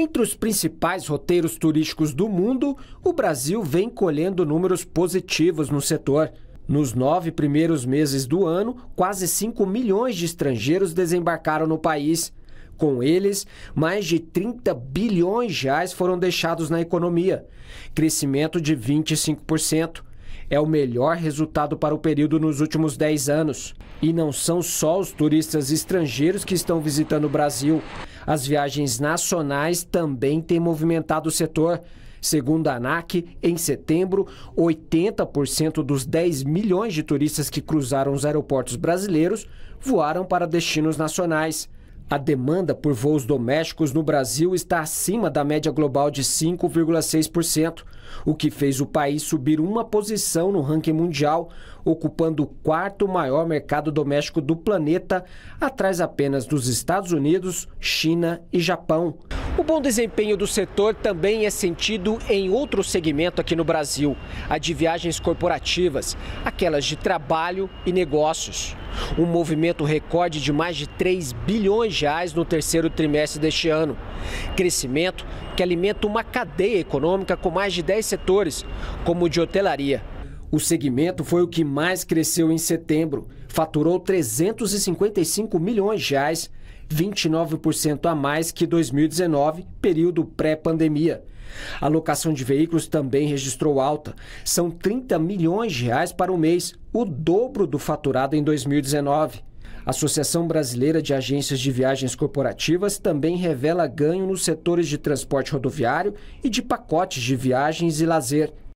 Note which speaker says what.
Speaker 1: Entre os principais roteiros turísticos do mundo, o Brasil vem colhendo números positivos no setor. Nos nove primeiros meses do ano, quase 5 milhões de estrangeiros desembarcaram no país. Com eles, mais de 30 bilhões de reais foram deixados na economia, crescimento de 25%. É o melhor resultado para o período nos últimos 10 anos. E não são só os turistas estrangeiros que estão visitando o Brasil. As viagens nacionais também têm movimentado o setor. Segundo a ANAC, em setembro, 80% dos 10 milhões de turistas que cruzaram os aeroportos brasileiros voaram para destinos nacionais. A demanda por voos domésticos no Brasil está acima da média global de 5,6% o que fez o país subir uma posição no ranking mundial, ocupando o quarto maior mercado doméstico do planeta, atrás apenas dos Estados Unidos, China e Japão. O bom desempenho do setor também é sentido em outro segmento aqui no Brasil, a de viagens corporativas, aquelas de trabalho e negócios. Um movimento recorde de mais de 3 bilhões de reais no terceiro trimestre deste ano. Crescimento que alimenta uma cadeia econômica com mais de 10 setores, como o de hotelaria. O segmento foi o que mais cresceu em setembro, faturou 355 milhões de reais, 29% a mais que 2019, período pré-pandemia. A locação de veículos também registrou alta. São 30 milhões de reais para o mês, o dobro do faturado em 2019. A Associação Brasileira de Agências de Viagens Corporativas também revela ganho nos setores de transporte rodoviário e de pacotes de viagens e lazer.